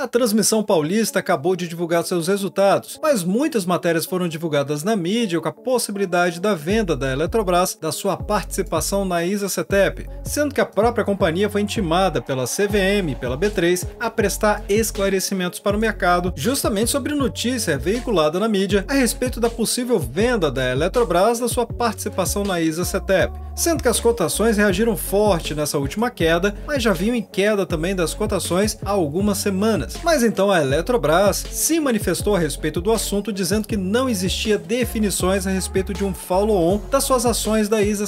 A transmissão paulista acabou de divulgar seus resultados, mas muitas matérias foram divulgadas na mídia com a possibilidade da venda da Eletrobras da sua participação na ISA-CETEP, sendo que a própria companhia foi intimada pela CVM e pela B3 a prestar esclarecimentos para o mercado justamente sobre notícia veiculada na mídia a respeito da possível venda da Eletrobras da sua participação na ISA-CETEP, sendo que as cotações reagiram forte nessa última queda, mas já vinham em queda também das cotações há algumas semanas. Mas então a Eletrobras se manifestou a respeito do assunto, dizendo que não existia definições a respeito de um follow-on das suas ações da ISA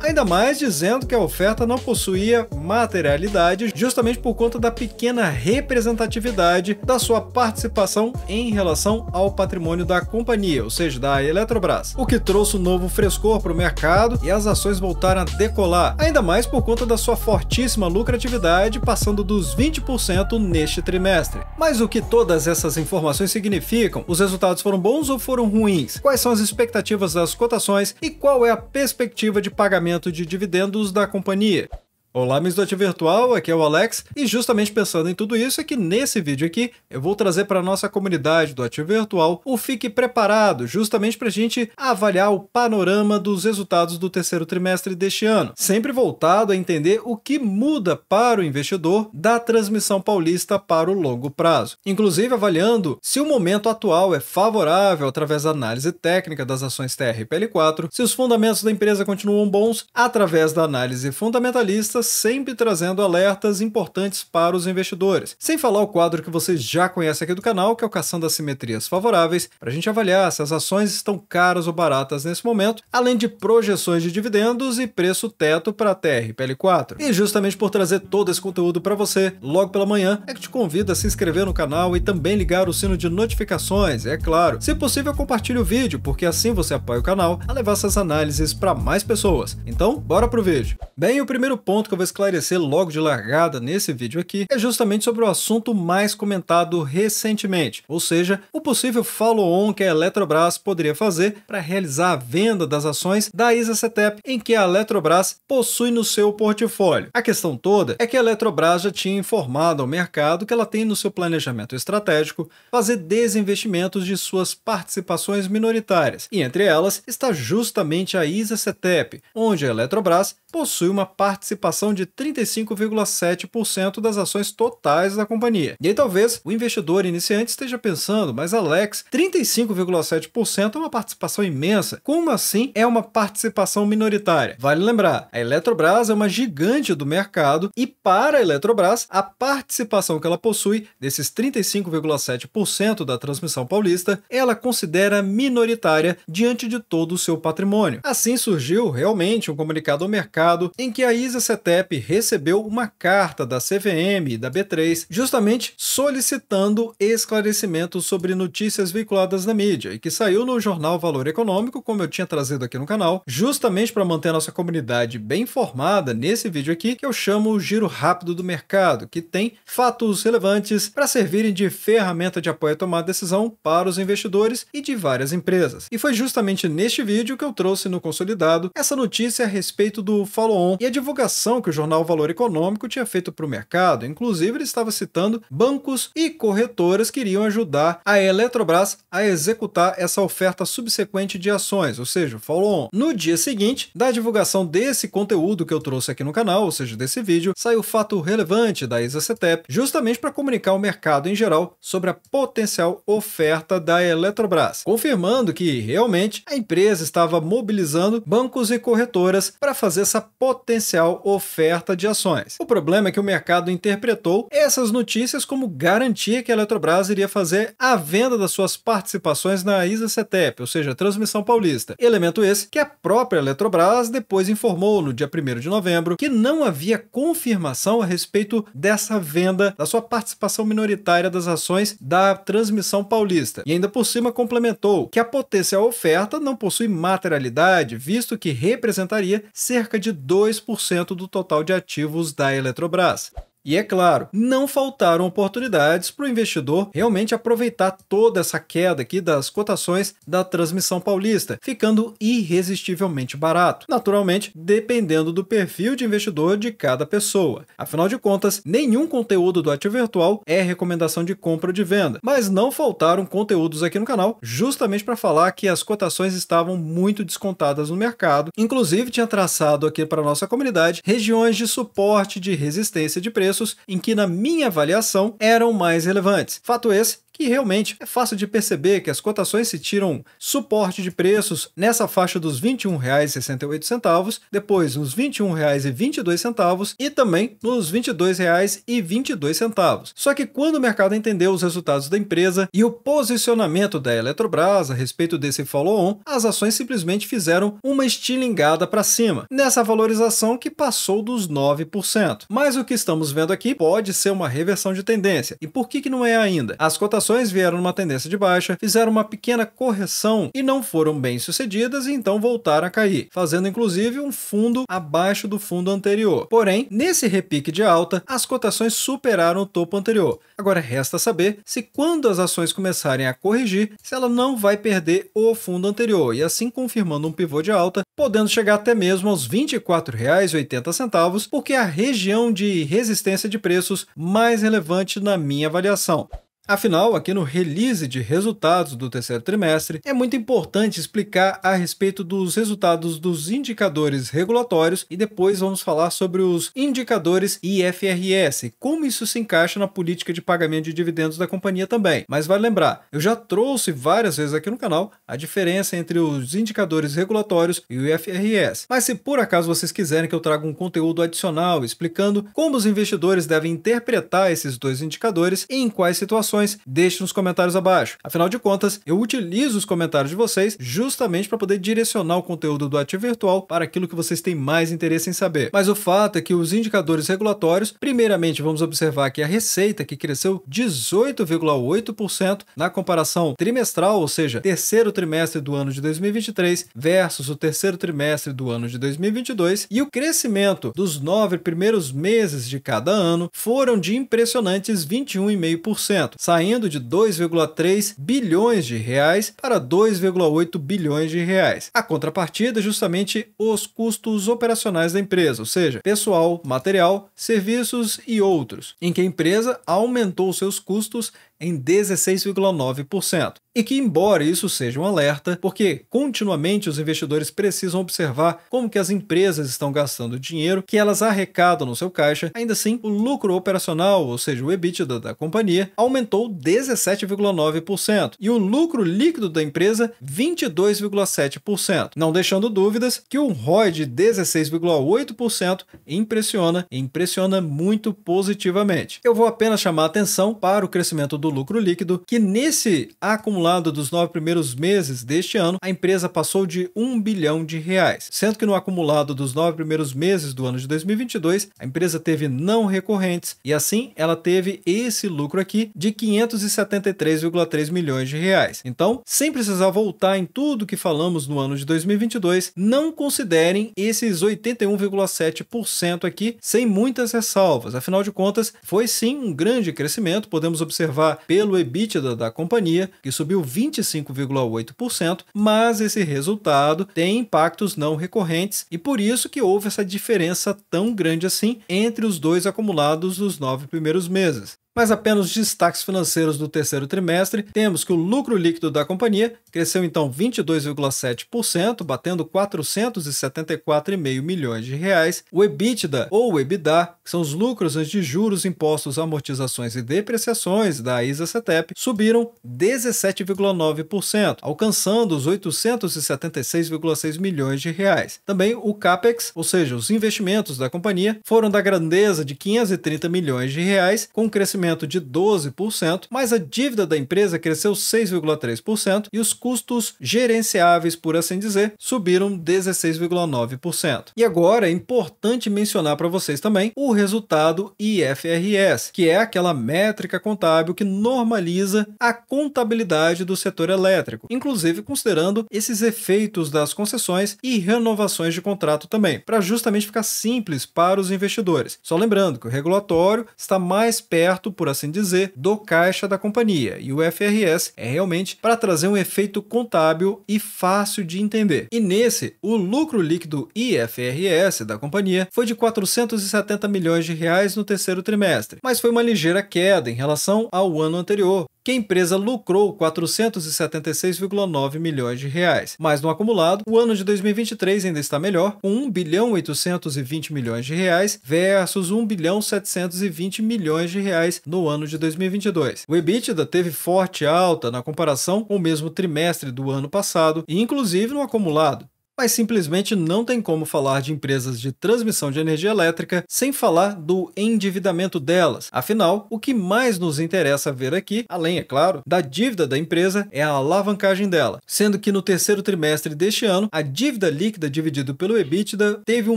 ainda mais dizendo que a oferta não possuía materialidade justamente por conta da pequena representatividade da sua participação em relação ao patrimônio da companhia, ou seja, da Eletrobras, o que trouxe um novo frescor para o mercado e as ações voltaram a decolar, ainda mais por conta da sua fortíssima lucratividade, passando dos 20% neste trimestre semestre. Mas o que todas essas informações significam? Os resultados foram bons ou foram ruins? Quais são as expectativas das cotações e qual é a perspectiva de pagamento de dividendos da companhia? Olá, do ativo virtual, aqui é o Alex, e justamente pensando em tudo isso é que nesse vídeo aqui eu vou trazer para a nossa comunidade do Ativo Virtual o Fique Preparado, justamente para a gente avaliar o panorama dos resultados do terceiro trimestre deste ano, sempre voltado a entender o que muda para o investidor da transmissão paulista para o longo prazo. Inclusive avaliando se o momento atual é favorável através da análise técnica das ações TR e PL4, se os fundamentos da empresa continuam bons através da análise fundamentalista sempre trazendo alertas importantes para os investidores. Sem falar o quadro que vocês já conhecem aqui do canal, que é o Caçando Assimetrias Favoráveis, para a gente avaliar se as ações estão caras ou baratas nesse momento, além de projeções de dividendos e preço teto para a TRPL4. E justamente por trazer todo esse conteúdo para você, logo pela manhã, é que te convido a se inscrever no canal e também ligar o sino de notificações, é claro. Se possível, compartilhe o vídeo, porque assim você apoia o canal a levar essas análises para mais pessoas. Então, bora pro vídeo. Bem, o primeiro ponto que eu vou esclarecer logo de largada nesse vídeo aqui é justamente sobre o assunto mais comentado recentemente, ou seja, o possível follow-on que a Eletrobras poderia fazer para realizar a venda das ações da ISACETEP em que a Eletrobras possui no seu portfólio. A questão toda é que a Eletrobras já tinha informado ao mercado que ela tem no seu planejamento estratégico fazer desinvestimentos de suas participações minoritárias, e entre elas está justamente a ISACETEP, onde a Eletrobras possui uma participação de 35,7% das ações totais da companhia. E aí talvez o investidor iniciante esteja pensando, mas Alex, 35,7% é uma participação imensa. Como assim é uma participação minoritária? Vale lembrar, a Eletrobras é uma gigante do mercado e para a Eletrobras, a participação que ela possui desses 35,7% da transmissão paulista, ela considera minoritária diante de todo o seu patrimônio. Assim surgiu realmente um comunicado ao mercado mercado em que a Isa Cetep recebeu uma carta da CVM e da B3 justamente solicitando esclarecimentos sobre notícias vinculadas na mídia e que saiu no jornal Valor Econômico, como eu tinha trazido aqui no canal, justamente para manter a nossa comunidade bem informada nesse vídeo aqui que eu chamo o Giro Rápido do Mercado, que tem fatos relevantes para servirem de ferramenta de apoio a tomar decisão para os investidores e de várias empresas. E foi justamente neste vídeo que eu trouxe no Consolidado essa notícia a respeito do follow-on e a divulgação que o jornal Valor Econômico tinha feito para o mercado. Inclusive, ele estava citando bancos e corretoras que iriam ajudar a Eletrobras a executar essa oferta subsequente de ações, ou seja, follow-on. No dia seguinte, da divulgação desse conteúdo que eu trouxe aqui no canal, ou seja, desse vídeo, saiu o fato relevante da Isacetep, justamente para comunicar ao mercado em geral sobre a potencial oferta da Eletrobras, confirmando que realmente a empresa estava mobilizando bancos e corretoras para fazer essa potencial oferta de ações. O problema é que o mercado interpretou essas notícias como garantia que a Eletrobras iria fazer a venda das suas participações na ISA CETEP, ou seja, Transmissão Paulista. Elemento esse que a própria Eletrobras depois informou no dia 1 de novembro que não havia confirmação a respeito dessa venda da sua participação minoritária das ações da Transmissão Paulista. E ainda por cima complementou que a potencial oferta não possui materialidade, visto que representaria cerca de 2% do total de ativos da Eletrobras. E é claro, não faltaram oportunidades para o investidor realmente aproveitar toda essa queda aqui das cotações da transmissão paulista, ficando irresistivelmente barato. Naturalmente, dependendo do perfil de investidor de cada pessoa. Afinal de contas, nenhum conteúdo do ativo virtual é recomendação de compra ou de venda, mas não faltaram conteúdos aqui no canal justamente para falar que as cotações estavam muito descontadas no mercado. Inclusive, tinha traçado aqui para nossa comunidade regiões de suporte de resistência de preço preços em que, na minha avaliação, eram mais relevantes. Fato esse que realmente é fácil de perceber que as cotações se tiram suporte de preços nessa faixa dos R$ 21,68, depois nos R$ 21,22 e também nos R$ 22,22. Só que quando o mercado entendeu os resultados da empresa e o posicionamento da Eletrobras a respeito desse follow-on, as ações simplesmente fizeram uma estilingada para cima, nessa valorização que passou dos 9%. Mas o que estamos vendo aqui pode ser uma reversão de tendência. E por que, que não é ainda? As cotações ações vieram numa tendência de baixa, fizeram uma pequena correção e não foram bem sucedidas e então voltaram a cair, fazendo inclusive um fundo abaixo do fundo anterior. Porém, nesse repique de alta, as cotações superaram o topo anterior. Agora resta saber se quando as ações começarem a corrigir, se ela não vai perder o fundo anterior e assim confirmando um pivô de alta, podendo chegar até mesmo aos R$ 24,80, porque é a região de resistência de preços mais relevante na minha avaliação. Afinal, aqui no release de resultados do terceiro trimestre, é muito importante explicar a respeito dos resultados dos indicadores regulatórios e depois vamos falar sobre os indicadores IFRS, como isso se encaixa na política de pagamento de dividendos da companhia também. Mas vale lembrar, eu já trouxe várias vezes aqui no canal a diferença entre os indicadores regulatórios e o IFRS. Mas se por acaso vocês quiserem que eu traga um conteúdo adicional explicando como os investidores devem interpretar esses dois indicadores e em quais situações sugestões, deixe nos comentários abaixo. Afinal de contas, eu utilizo os comentários de vocês justamente para poder direcionar o conteúdo do Ativo Virtual para aquilo que vocês têm mais interesse em saber. Mas o fato é que os indicadores regulatórios, primeiramente vamos observar que a receita que cresceu 18,8% na comparação trimestral, ou seja, terceiro trimestre do ano de 2023 versus o terceiro trimestre do ano de 2022, e o crescimento dos nove primeiros meses de cada ano foram de impressionantes 21,5% saindo de 2,3 bilhões de reais para 2,8 bilhões de reais. A contrapartida é justamente os custos operacionais da empresa, ou seja, pessoal, material, serviços e outros, em que a empresa aumentou seus custos em 16,9%. E que, embora isso seja um alerta, porque continuamente os investidores precisam observar como que as empresas estão gastando dinheiro que elas arrecadam no seu caixa, ainda assim, o lucro operacional, ou seja, o EBITDA da companhia, aumentou 17,9% e o lucro líquido da empresa 22,7%, não deixando dúvidas que um ROI de 16,8% impressiona impressiona muito positivamente. Eu vou apenas chamar atenção para o crescimento do lucro líquido, que nesse acumulado dos nove primeiros meses deste ano, a empresa passou de um bilhão de reais, sendo que no acumulado dos nove primeiros meses do ano de 2022, a empresa teve não recorrentes e assim ela teve esse lucro aqui de 573,3 milhões de reais. Então, sem precisar voltar em tudo que falamos no ano de 2022, não considerem esses 81,7% aqui sem muitas ressalvas. Afinal de contas, foi sim um grande crescimento, podemos observar pelo EBITDA da companhia, que subiu 25,8%, mas esse resultado tem impactos não recorrentes e por isso que houve essa diferença tão grande assim entre os dois acumulados dos nove primeiros meses mas apenas os destaques financeiros do terceiro trimestre, temos que o lucro líquido da companhia cresceu então 22,7%, batendo 474,5 milhões de reais. O EBITDA ou EBITDA, que são os lucros antes de juros, impostos, amortizações e depreciações da ISA CETEP, subiram 17,9%, alcançando os 876,6 milhões de reais. Também o CAPEX, ou seja, os investimentos da companhia, foram da grandeza de 530 milhões de reais, com um crescimento crescimento de 12%, mas a dívida da empresa cresceu 6,3% e os custos gerenciáveis, por assim dizer, subiram 16,9%. E agora é importante mencionar para vocês também o resultado IFRS, que é aquela métrica contábil que normaliza a contabilidade do setor elétrico, inclusive considerando esses efeitos das concessões e renovações de contrato também, para justamente ficar simples para os investidores. Só lembrando que o regulatório está mais perto por assim dizer, do caixa da companhia, e o FRS é realmente para trazer um efeito contábil e fácil de entender. E nesse, o lucro líquido IFRS da companhia foi de 470 milhões de reais no terceiro trimestre, mas foi uma ligeira queda em relação ao ano anterior, que a empresa lucrou 476,9 milhões de reais. Mas no acumulado, o ano de 2023 ainda está melhor, com 1 bilhão 820 milhões de reais versus 1 bilhão 720 milhões de reais no ano de 2022. O EBITDA teve forte alta na comparação com o mesmo trimestre do ano passado e inclusive no acumulado, mas simplesmente não tem como falar de empresas de transmissão de energia elétrica sem falar do endividamento delas. Afinal, o que mais nos interessa ver aqui, além, é claro, da dívida da empresa, é a alavancagem dela, sendo que no terceiro trimestre deste ano, a dívida líquida dividido pelo EBITDA teve um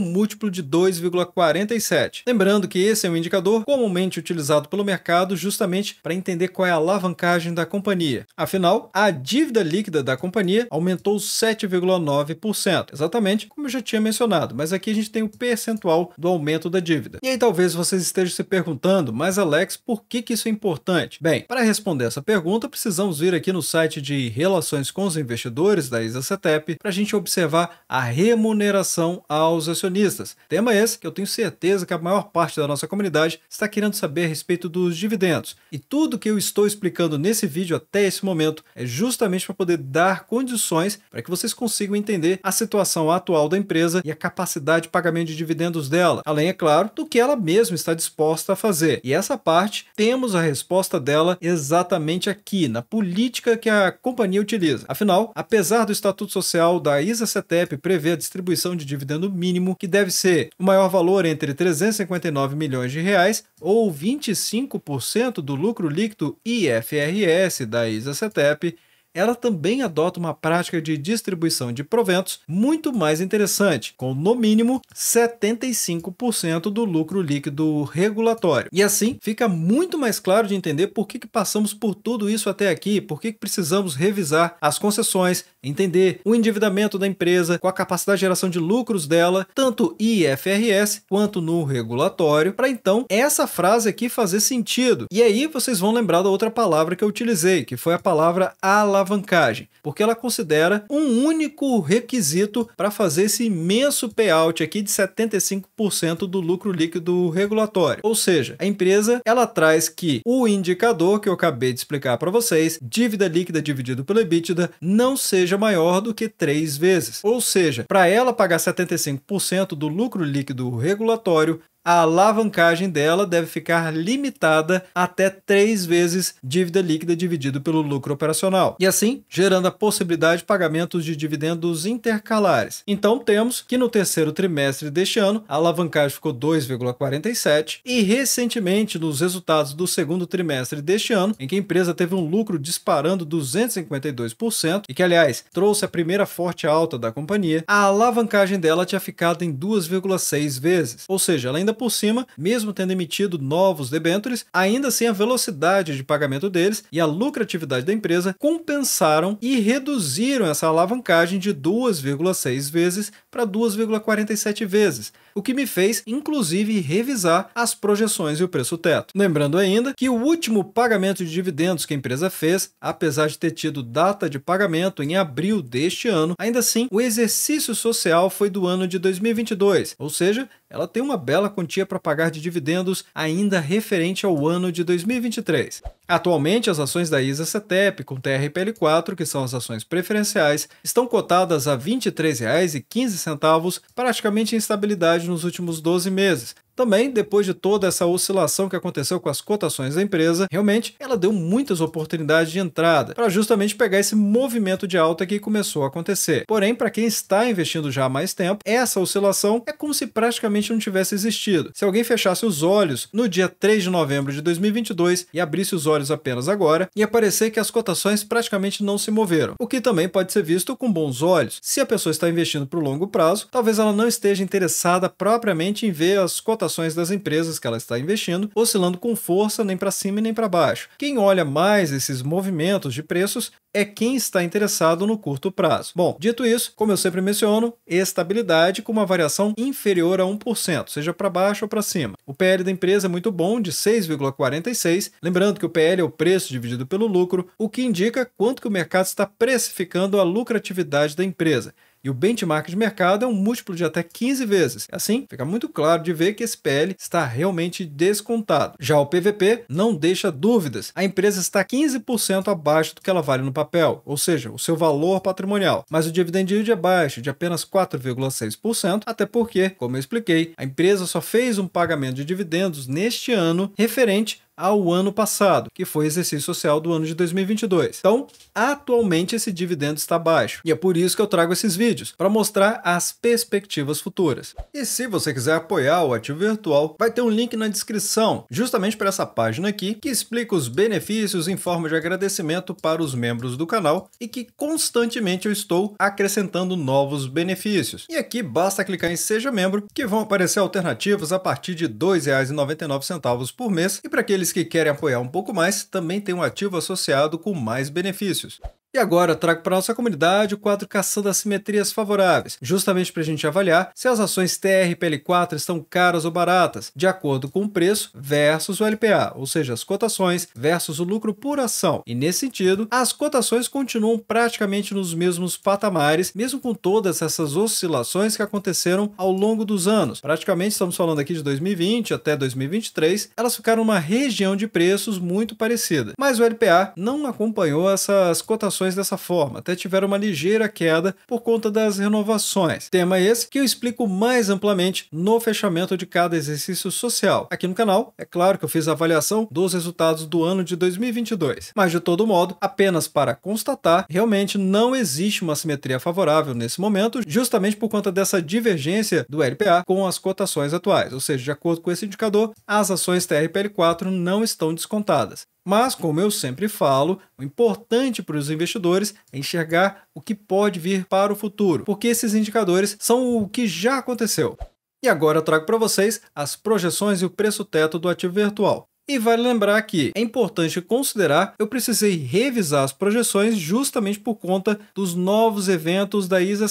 múltiplo de 2,47. Lembrando que esse é um indicador comumente utilizado pelo mercado justamente para entender qual é a alavancagem da companhia. Afinal, a dívida líquida da companhia aumentou 7,9% aumento. exatamente como eu já tinha mencionado, mas aqui a gente tem o percentual do aumento da dívida. E aí talvez vocês estejam se perguntando, mas Alex, por que, que isso é importante? Bem, para responder essa pergunta, precisamos vir aqui no site de Relações com os Investidores da ISA CETEP para a gente observar a remuneração aos acionistas. Tema esse que eu tenho certeza que a maior parte da nossa comunidade está querendo saber a respeito dos dividendos. E tudo que eu estou explicando nesse vídeo até esse momento é justamente para poder dar condições para que vocês consigam entender a situação atual da empresa e a capacidade de pagamento de dividendos dela, além, é claro, do que ela mesma está disposta a fazer. E essa parte temos a resposta dela exatamente aqui, na política que a companhia utiliza. Afinal, apesar do Estatuto Social da ISA-CETEP prever a distribuição de dividendo mínimo, que deve ser o maior valor entre 359 milhões de reais ou 25% do lucro líquido IFRS da ISA-CETEP, ela também adota uma prática de distribuição de proventos muito mais interessante, com no mínimo 75% do lucro líquido regulatório. E assim fica muito mais claro de entender por que, que passamos por tudo isso até aqui, por que, que precisamos revisar as concessões, entender o endividamento da empresa com a capacidade de geração de lucros dela, tanto IFRS quanto no regulatório, para então essa frase aqui fazer sentido. E aí vocês vão lembrar da outra palavra que eu utilizei, que foi a palavra alavancagem alavancagem, porque ela considera um único requisito para fazer esse imenso payout aqui de 75% do lucro líquido regulatório. Ou seja, a empresa ela traz que o indicador que eu acabei de explicar para vocês, dívida líquida dividido pelo EBITDA, não seja maior do que três vezes. Ou seja, para ela pagar 75% do lucro líquido regulatório, a alavancagem dela deve ficar limitada até três vezes dívida líquida dividido pelo lucro operacional, e assim gerando a possibilidade de pagamentos de dividendos intercalares. Então temos que no terceiro trimestre deste ano a alavancagem ficou 2,47 e recentemente nos resultados do segundo trimestre deste ano, em que a empresa teve um lucro disparando 252% e que aliás trouxe a primeira forte alta da companhia, a alavancagem dela tinha ficado em 2,6 vezes, ou seja, ela ainda por cima, mesmo tendo emitido novos debêntures, ainda assim a velocidade de pagamento deles e a lucratividade da empresa compensaram e reduziram essa alavancagem de 2,6 vezes para 2,47 vezes, o que me fez, inclusive, revisar as projeções e o preço teto. Lembrando ainda que o último pagamento de dividendos que a empresa fez, apesar de ter tido data de pagamento em abril deste ano, ainda assim o exercício social foi do ano de 2022, ou seja, ela tem uma bela quantia para pagar de dividendos ainda referente ao ano de 2023. Atualmente, as ações da ISA CETEP com TRPL4, que são as ações preferenciais, estão cotadas a R$ 23,15, praticamente em estabilidade nos últimos 12 meses, também, depois de toda essa oscilação que aconteceu com as cotações da empresa, realmente ela deu muitas oportunidades de entrada para justamente pegar esse movimento de alta que começou a acontecer. Porém, para quem está investindo já há mais tempo, essa oscilação é como se praticamente não tivesse existido. Se alguém fechasse os olhos no dia 3 de novembro de 2022 e abrisse os olhos apenas agora, ia parecer que as cotações praticamente não se moveram, o que também pode ser visto com bons olhos. Se a pessoa está investindo para o longo prazo, talvez ela não esteja interessada propriamente em ver as cotações cotações das empresas que ela está investindo, oscilando com força nem para cima e nem para baixo. Quem olha mais esses movimentos de preços é quem está interessado no curto prazo. Bom, dito isso, como eu sempre menciono, estabilidade com uma variação inferior a 1%, seja para baixo ou para cima. O PL da empresa é muito bom, de 6,46, lembrando que o PL é o preço dividido pelo lucro, o que indica quanto que o mercado está precificando a lucratividade da empresa. E o benchmark de mercado é um múltiplo de até 15 vezes. É assim, fica muito claro de ver que esse PL está realmente descontado. Já o PVP não deixa dúvidas. A empresa está 15% abaixo do que ela vale no papel, ou seja, o seu valor patrimonial. Mas o dividend yield é baixo, de apenas 4,6%, até porque, como eu expliquei, a empresa só fez um pagamento de dividendos neste ano referente ao ano passado, que foi o exercício social do ano de 2022. Então, atualmente esse dividendo está baixo, e é por isso que eu trago esses vídeos, para mostrar as perspectivas futuras. E se você quiser apoiar o ativo virtual, vai ter um link na descrição, justamente para essa página aqui, que explica os benefícios em forma de agradecimento para os membros do canal e que constantemente eu estou acrescentando novos benefícios. E aqui basta clicar em Seja Membro, que vão aparecer alternativas a partir de R$ 2,99 por mês, e para aqueles Aqueles que querem apoiar um pouco mais também têm um ativo associado com mais benefícios. E agora trago para nossa comunidade o quadro Caçando Assimetrias Favoráveis, justamente para a gente avaliar se as ações TRPL4 estão caras ou baratas, de acordo com o preço versus o LPA, ou seja, as cotações versus o lucro por ação. E nesse sentido, as cotações continuam praticamente nos mesmos patamares, mesmo com todas essas oscilações que aconteceram ao longo dos anos. Praticamente estamos falando aqui de 2020 até 2023, elas ficaram numa região de preços muito parecida. Mas o LPA não acompanhou essas cotações ações dessa forma, até tiveram uma ligeira queda por conta das renovações. Tema esse que eu explico mais amplamente no fechamento de cada exercício social. Aqui no canal, é claro que eu fiz a avaliação dos resultados do ano de 2022, mas de todo modo, apenas para constatar, realmente não existe uma simetria favorável nesse momento, justamente por conta dessa divergência do LPA com as cotações atuais, ou seja, de acordo com esse indicador, as ações TRPL4 não estão descontadas. Mas, como eu sempre falo, o importante para os investidores investidores a enxergar o que pode vir para o futuro, porque esses indicadores são o que já aconteceu. E agora eu trago para vocês as projeções e o preço teto do ativo virtual. E vale lembrar que é importante considerar, eu precisei revisar as projeções justamente por conta dos novos eventos da ISA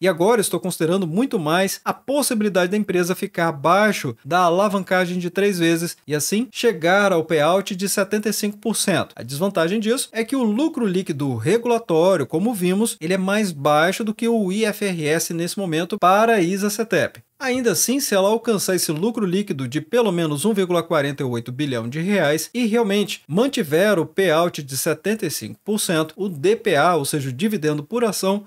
E agora estou considerando muito mais a possibilidade da empresa ficar abaixo da alavancagem de três vezes e assim chegar ao payout de 75%. A desvantagem disso é que o lucro líquido regulatório, como vimos, ele é mais baixo do que o IFRS nesse momento para a ISA Ainda assim, se ela alcançar esse lucro líquido de pelo menos 1,48 bilhão de reais e realmente mantiver o payout de 75%, o DPA, ou seja, o dividendo por ação,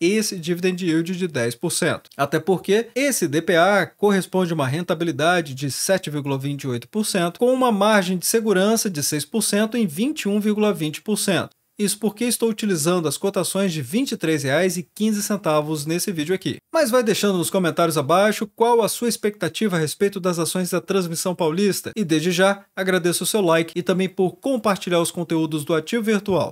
esse dividend yield de 10%. Até porque esse DPA corresponde a uma rentabilidade de 7,28%, com uma margem de segurança de 6% em 21,20%. Isso porque estou utilizando as cotações de R$ 23,15 nesse vídeo aqui. Mas vai deixando nos comentários abaixo qual a sua expectativa a respeito das ações da Transmissão Paulista. E desde já, agradeço o seu like e também por compartilhar os conteúdos do Ativo Virtual.